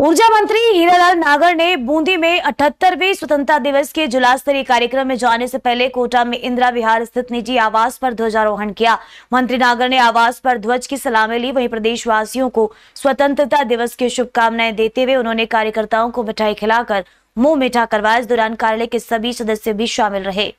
ऊर्जा मंत्री हीरालाल नागर ने बूंदी में अठहत्तरवे स्वतंत्रता दिवस के जिला स्तरीय कार्यक्रम में जाने से पहले कोटा में इंदिरा विहार स्थित निजी आवास पर ध्वजारोहण किया मंत्री नागर ने आवास पर ध्वज की सलामी ली वहीं प्रदेशवासियों को स्वतंत्रता दिवस की शुभकामनाएं देते हुए उन्होंने कार्यकर्ताओं को मिठाई खिलाकर मुंह मीठा करवाया इस दौरान कार्यालय के सभी सदस्य भी शामिल रहे